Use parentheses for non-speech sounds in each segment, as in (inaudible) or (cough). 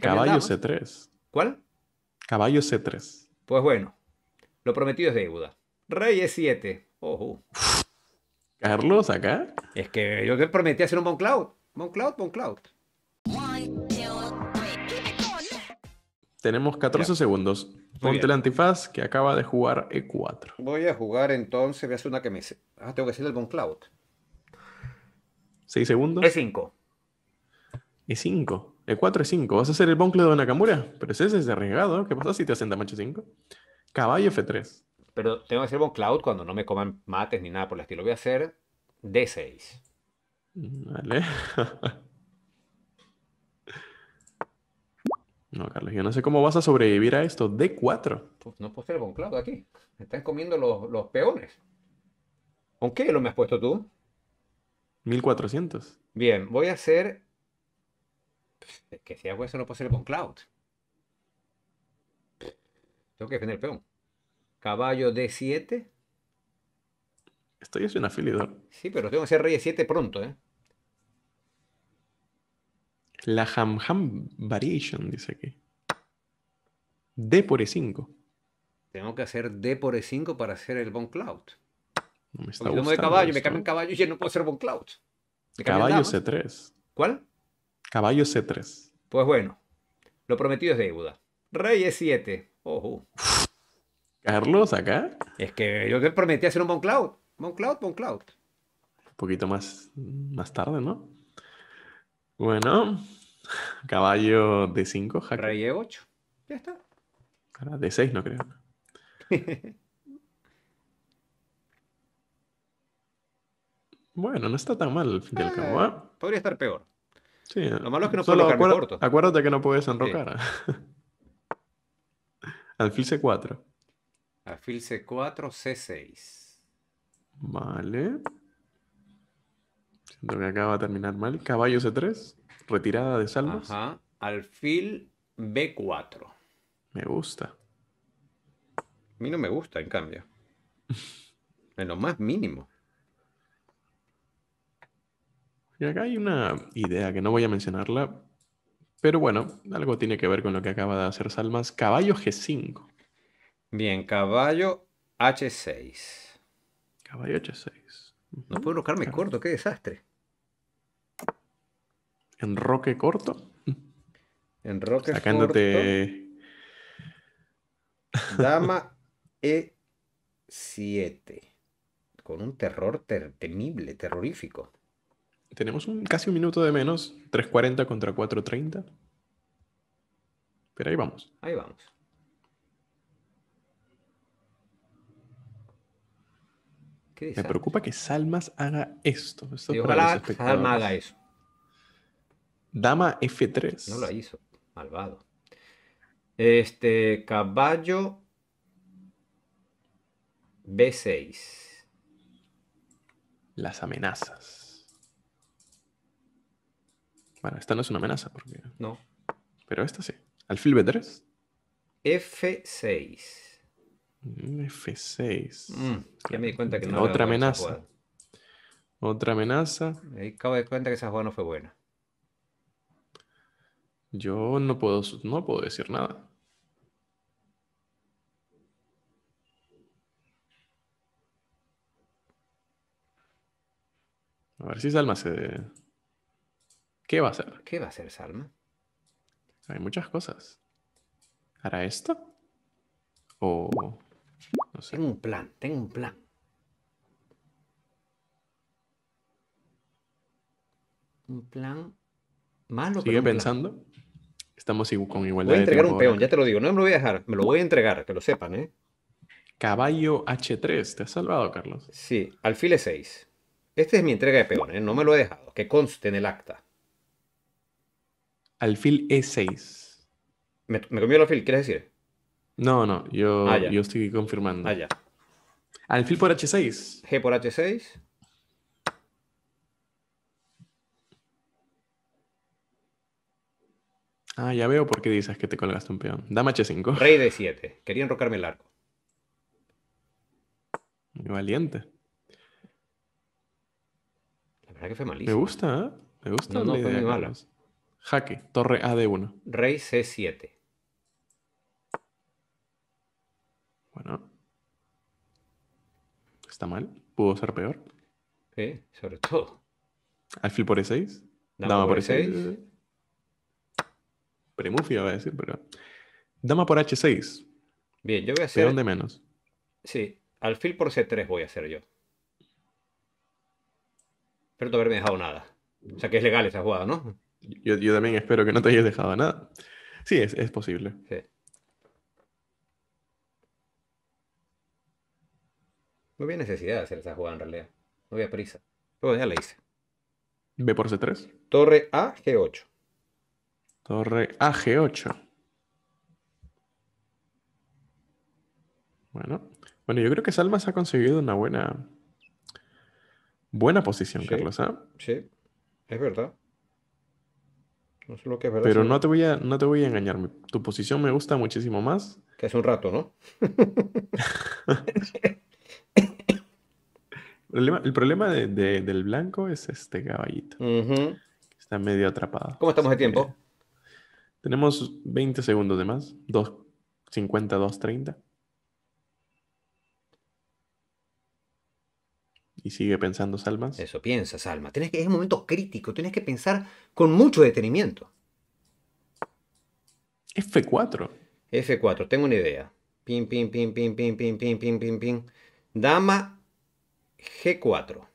Caballo C3. ¿Cuál? Caballo C3. Pues bueno, lo prometido es deuda. Rey E7. Ojo. Carlos, acá. Es que yo te prometí hacer un Cloud, Bon Cloud? Tenemos 14 segundos. Ponte el antifaz que acaba de jugar E4. Voy a jugar entonces, voy a hacer una que me... Ah, tengo que hacer el Cloud. 6 segundos. E5. E5. E4, es 5 ¿Vas a hacer el boncle de Nakamura? Pero ese es arriesgado. ¿Qué pasa si te hacen macho 5? Caballo F3. Pero tengo que hacer boncloud cuando no me coman mates ni nada por el estilo. Voy a hacer D6. Mm, vale. (laughs) No, Carlos, yo no sé cómo vas a sobrevivir a esto. D4. Pues no puedo hacer Boncloud aquí. Me están comiendo los, los peones. ¿Con qué lo me has puesto tú? 1400. Bien, voy a hacer que si hago eso no puedo el Bon Cloud. Tengo que defender el peón. Caballo D7. Estoy haciendo un afilidor. Sí, pero tengo que hacer rey E7 pronto, ¿eh? La Ham Ham Variation, dice aquí. D por E5. Tengo que hacer D por E5 para hacer el Bon Cloud. No me está gustando. de caballo, esto. me cambian caballo y ya no puedo hacer Bon Cloud. caballo C3. ¿Cuál? Caballo C3. Pues bueno, lo prometido es deuda. Rey E7. Carlos, acá. Es que yo te prometí hacer un Moncloud. Moncloud, Moncloud. Un poquito más, más tarde, ¿no? Bueno, caballo D5, Rey E8. Ya está. D6, no creo. (laughs) bueno, no está tan mal al fin ah, ¿ah? Podría estar peor. Sí, lo malo es que no puedo acuérdate, Acuérdate que no puedes enrocar. (laughs) Alfil C4. Alfil C4, C6. Vale. Siento que acaba de terminar mal. Caballo C3. Retirada de salvas. Ajá. Alfil B4. Me gusta. A mí no me gusta, en cambio. (laughs) en lo más mínimo. Y acá hay una idea que no voy a mencionarla, pero bueno, algo tiene que ver con lo que acaba de hacer Salmas. Caballo G5. Bien, caballo H6. Caballo H6. No puedo buscarme corto, qué desastre. ¿Enroque corto? Enroque Sacándote... Dama E7. Con un terror temible, terrorífico. Tenemos un, casi un minuto de menos, 3.40 contra 4.30. Pero ahí vamos. Ahí vamos. Me preocupa que Salmas haga esto. esto ojalá Salmas haga eso. Dama F3. No lo hizo, malvado. Este, caballo B6. Las amenazas. Bueno, esta no es una amenaza porque... No. Pero esta sí. Alfil B3. F6. F6. ya me di cuenta que no. Otra amenaza. Otra amenaza. Me acabo de cuenta que esa jugada no fue buena. Yo no puedo, no puedo decir nada. A ver si Salma se, ¿Qué va a hacer? ¿Qué va a hacer Salma? Hay muchas cosas. ¿Hará esto? O... No sé. Tengo un plan, tengo un plan. Un plan malo. Sigue pensando. Estamos con igualdad. Voy a entregar un peón, ya te lo digo. No me lo voy a dejar, me lo voy a entregar, que lo sepan, ¿eh? Caballo H3, te has salvado, Carlos. Sí, alfil 6. E Esta es mi entrega de peón, ¿eh? no me lo he dejado. Que conste en el acta alfil E6. Me, comió el alfil, ¿quieres decir? No, no, yo, ah, yo estoy confirmando. Ah, ya. Alfil por H6. G por H6. Ah, ya veo por qué dices que te colgaste un peón. Dama H5. Rey de 7. Quería enrocarme el arco. Muy valiente. La verdad que fue malísimo. Me gusta, ¿eh? Me gusta. No, no, fue muy Jaque, torre ad 1 Rey C7. Bueno. Está mal. Pudo ser peor. Sí, sobre todo. Alfil por E6. Dama, por E6. Premufi va a decir, pero. Dama por H6. Bien, yo voy a hacer. ¿De dónde menos? Sí, alfil por C3 voy a hacer yo. Espero no haberme dejado nada. O sea que es legal esa jugada, ¿no? Yo, también espero que no te hayas dejado nada. Sí, es, posible. No había necesidad de hacer esa jugada en realidad. No había prisa. Pero ya la hice. B por C3. Torre A, G8. Torre A, G8. Bueno. Bueno, yo creo que Salmas ha conseguido una buena. Buena posición, Carlos. ¿ah? Sí, es verdad. Pero ¿eh? no te, voy a, no te voy a engañar. Tu posición me gusta muchísimo más. Que hace un rato, ¿no? (laughs) el problema, del blanco es este caballito. Está medio atrapado. ¿Cómo estamos de tiempo? tenemos 20 segundos de más. 2.50, 30 Y sigue pensando Salmas. Eso, piensa Salma. Tienes que, es un momento crítico, tienes que pensar con mucho detenimiento. F4. F4, tengo una idea. pim pim pim pim pim pim pim pim pim pim Dama G4.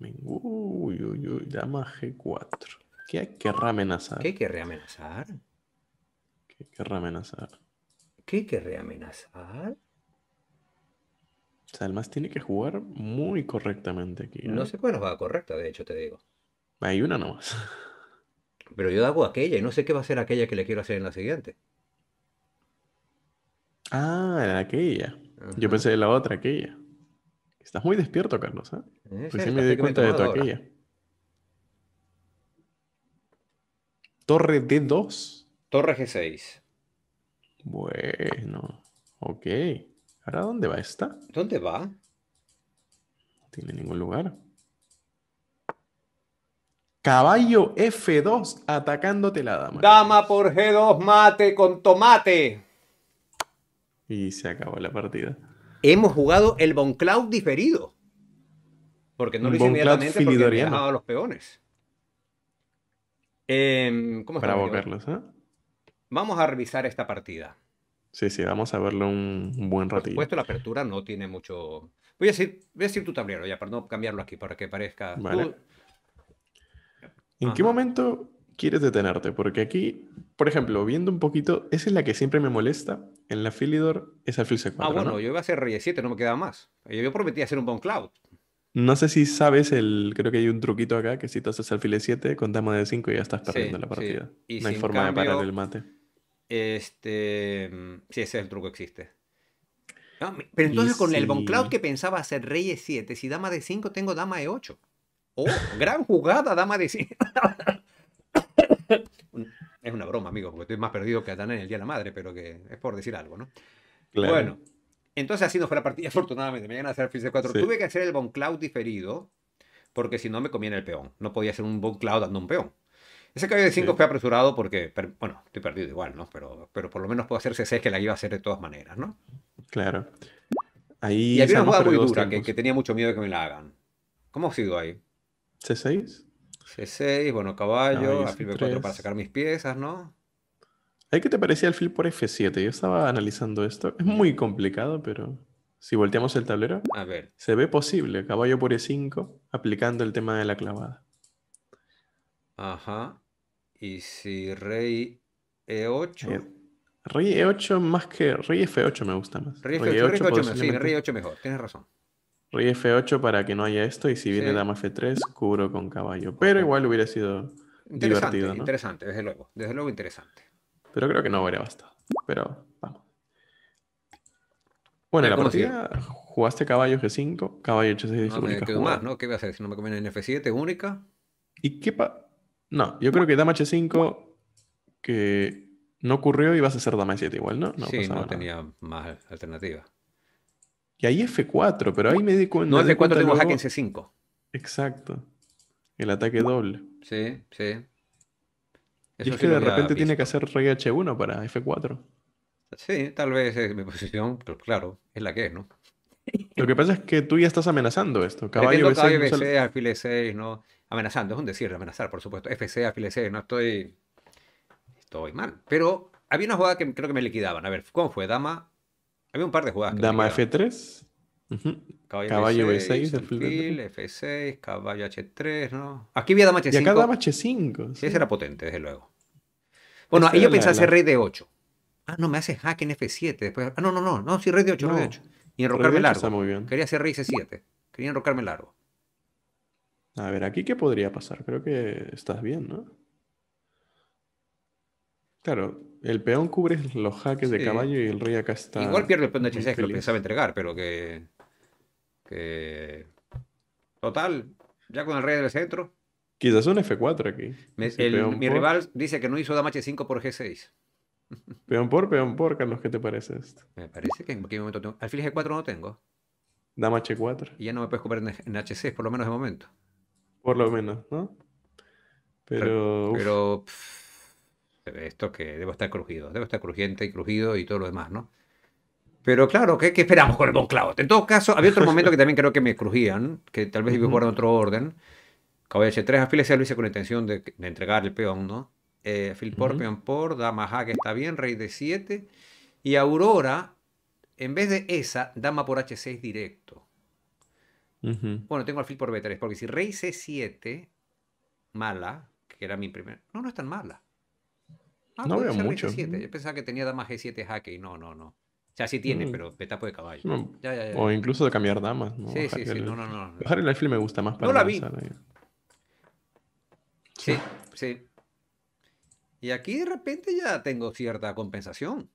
Uy, uy, uy, dama G4. ¿Qué querrá amenazar? ¿Qué querrá amenazar? ¿Qué querrá amenazar? ¿Qué querrá amenazar? además tiene que jugar muy correctamente aquí. ¿eh? No sé cuál nos va correcta, de hecho, te digo. Hay una nomás. (laughs) Pero yo hago aquella y no sé qué va a ser aquella que le quiero hacer en la siguiente. Ah, aquella. Yo pensé en la otra, aquella. Estás muy despierto, Carlos. ¿eh? me di cuenta de tu aquella. Torre D2. Torre G6. Bueno, ok. ¿Para dónde va esta? ¿Dónde va? No tiene ningún lugar. Caballo F2 atacándote la dama. Dama por G2, mate con tomate. Y se acabó la partida. Hemos jugado el Boncloud diferido. Porque no lo hice inmediatamente porque me a los peones. Eh, ¿cómo Para ¿eh? Vamos a revisar esta partida. Sí, sí, vamos a verlo un, buen ratito. Por supuesto, la apertura no tiene mucho. Voy a decir, voy a decir tu tablero ya, para no cambiarlo aquí, para que parezca. ¿En qué momento quieres detenerte? Porque aquí, por ejemplo, viendo un poquito, esa es la que siempre me molesta. En la Filidor, es alfil C4. Ah, bueno, yo iba a hacer Reyes 7, no me quedaba más. Yo prometí hacer un Bone Cloud. No sé si sabes el. Creo que hay un truquito acá que si tú haces alfil 7 contamos de 5 y ya estás perdiendo la partida. no hay forma de parar el mate. Este, mm, sí, ese es el truco existe. Ah, pero entonces con el Boncloud que pensaba hacer Reyes 7, si dama de 5, tengo dama de 8. Oh, gran jugada, dama de 5. (laughs) es una broma, amigo, porque estoy más perdido que Adán en el Día de la Madre, pero que es por decir algo, ¿no? Bueno, entonces así no fue la partida, (laughs) afortunadamente. Me llegan a hacer el 4. Tuve que hacer el Boncloud diferido, porque si no me comían el peón. No podía hacer un Boncloud dando un peón. Ese caballo de 5 fue apresurado porque, bueno, estoy perdido igual, ¿no? Pero, pero por lo menos puedo hacer c 6 que la iba a hacer de todas maneras, ¿no? Claro. Ahí y había una jugada muy dura que, tenía mucho miedo de que me la hagan. ¿Cómo ha sido ahí? C6. C6, bueno, caballo, alfil B4 para sacar mis piezas, ¿no? ¿Ahí qué te parecía el fil por F7? Yo estaba analizando esto. Es muy complicado, pero si volteamos el tablero, a ver. se ve posible. Caballo por E5 aplicando el tema de la clavada. Ajá. Y si rey E8. Eh, rey E8 más que. Rey F8 me gusta más. Rey F8, rey 8 rey F8 mejor, tienes razón. Rey F8 para que no haya esto. Y si viene dama F3, cubro con caballo. Pero igual hubiera sido. Interesante, divertido, interesante, desde luego. Desde luego interesante. Pero creo que no hubiera bastado. Pero vamos. Bueno, la partida jugaste caballo G5, caballo H6 no, única. ¿no? ¿Qué voy a hacer? Si no me conviene en F7, única. ¿Y qué, pasa? No, yo creo que Dama H5 que no ocurrió y vas a hacer Dama h 7 igual, ¿no? No, sí, no tenía más alternativa. Y ahí F4, pero ahí me di cuenta. No, F4 cuenta tengo en C5. Exacto. El ataque doble. Sí, sí. y es que de repente tiene que hacer rey H1 para F4. Sí, tal vez es mi posición, pero claro, es la que es, ¿no? Lo que pasa es que tú ya estás amenazando esto. Caballo B6. 6 ¿no? E amenazando, es un decir, amenazar, por supuesto, FC, FLC, no estoy, estoy mal. Pero había una jugada que creo que me liquidaban. A ver, ¿cómo fue? Dama, había un par de jugadas. Que Dama F3. Caballo, B6, F6, caballo H3, ¿no? Aquí había dama H5. Y acá dama H5. Sí. Ese era potente, desde luego. Bueno, ahí yo pensaba hacer rey d 8. Ah, no, me hace hack en F7. Después... Ah, no, no, no, no, sí, rey d 8, rey de 8. Y enrocarme largo. Quería hacer rey C7. Quería enrocarme largo. A ver, aquí qué podría pasar. Creo que estás bien, ¿no? Claro, el peón cubre los jaques de caballo y el rey acá está. Igual pierde el peón de H6 que lo pensaba entregar, pero que. Total, ya con el rey del centro. Quizás un F4 aquí. mi rival dice que no hizo dama H5 por G6. Peón por, peón por, Carlos, ¿qué te parece esto? Me parece que en cualquier momento tengo. Alfil G4 no tengo. Dama H4. Y ya no me puedes cubrir en H6, por lo menos de momento. Por lo menos, ¿no? Pero. Pero. esto que debo estar crujido. Debo estar crujiente y crujido y todo lo demás, ¿no? Pero claro, ¿qué, esperamos con el Cloud? En todo caso, había otro momento que también creo que me crujían, que tal vez iba a jugar otro orden. h 3 a se lo con la intención de, entregar el peón, ¿no? Eh, por, por, dama jaque está bien, rey de 7. Y Aurora, en vez de esa, dama por H6 directo. Bueno, tengo alfil por B3, porque si rey C7, mala, que era mi primera... No, no es tan mala. Ah, no veo mucho. 7 Yo pensaba que tenía dama G7 jaque y no, no, no. O sea, sí tiene, mm. pero petapo de caballo. O incluso de cambiar damas. Sí, sí, sí. No, no, no. Bajar el alfil me gusta más para No la vi. Sí, sí. Y aquí de repente ya tengo cierta compensación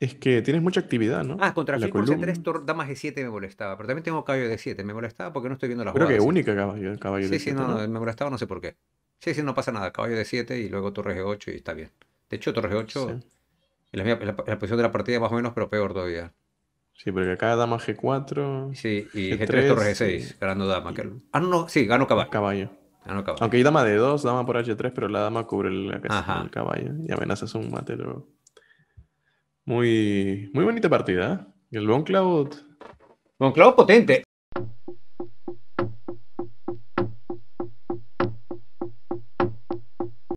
es que tienes mucha actividad, ¿no? Ah, contra g columna. C3, dama g 7 me molestaba, pero también tengo caballo de 7, me molestaba porque no estoy viendo las Creo que es única caballo, caballo sí, de 7. Sí, sí, no, me molestaba no sé por qué. Sí, sí, no pasa nada, caballo de 7 y luego torre g 8 y está bien. De hecho, torre g 8 la, posición de la partida es más o menos, pero peor todavía. Sí, porque acá dama G4. Sí, y G3, torre g 6, ganando dama. Ah, no, no, sí, gano caballo. Caballo. Gano caballo. Aunque hay dama de 2, dama por H3, pero la dama cubre el, del caballo y amenazas un mate luego. Muy, muy bonita partida. ¿eh? El Bon Cloud. Cloud potente.